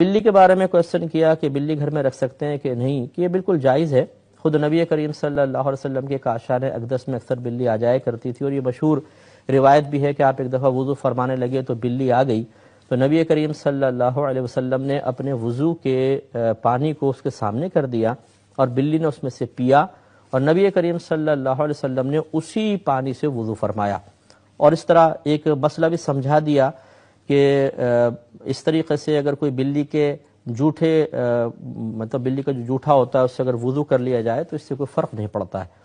बिल्ली के बारे में क्वेश्चन किया कि बिल्ली घर में रख सकते हैं कि नहीं कि ये बिल्कुल जायज़ है खुद नबी करीम सल्लल्लाहु अलैहि वसल्लम के काशान अकदस में अक्सर बिल्ली आ जाया करती थी और ये मशहूर रिवायत भी है कि आप एक दफ़ा वज़ू फरमाने लगे तो बिल्ली आ गई तो नबी करीम सल्लल्लाहु अलैहि वसल्लम ने अपने वज़ू के पानी को उसके सामने कर दिया और बिल्ली ने उसमें से पिया और नबी करीम सल्लल्लाहु अलैहि वसल्लम ने उसी पानी से वज़ू फरमाया और इस तरह एक मसला भी समझा दिया कि इस तरीके से अगर कोई बिल्ली के जूठे मतलब बिल्ली का जो जूठा होता है उससे अगर वज़ू कर लिया जाए तो इससे कोई फ़र्क नहीं पड़ता है